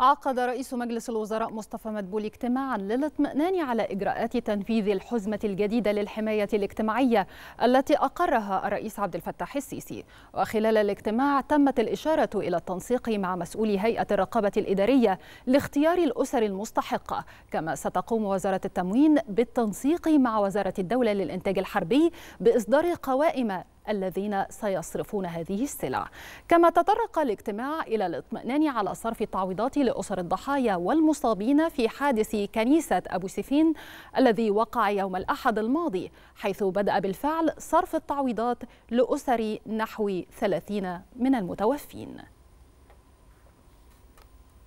عقد رئيس مجلس الوزراء مصطفى مدبولي اجتماعا للاطمئنان على اجراءات تنفيذ الحزمه الجديده للحمايه الاجتماعيه التي اقرها الرئيس عبد الفتاح السيسي وخلال الاجتماع تمت الاشاره الى التنسيق مع مسؤولي هيئه الرقابه الاداريه لاختيار الاسر المستحقه كما ستقوم وزاره التموين بالتنسيق مع وزاره الدوله للانتاج الحربي باصدار قوائم الذين سيصرفون هذه السلع كما تطرق الاجتماع إلى الاطمئنان على صرف التعويضات لأسر الضحايا والمصابين في حادث كنيسة أبو سفين الذي وقع يوم الأحد الماضي حيث بدأ بالفعل صرف التعويضات لأسر نحو 30 من المتوفين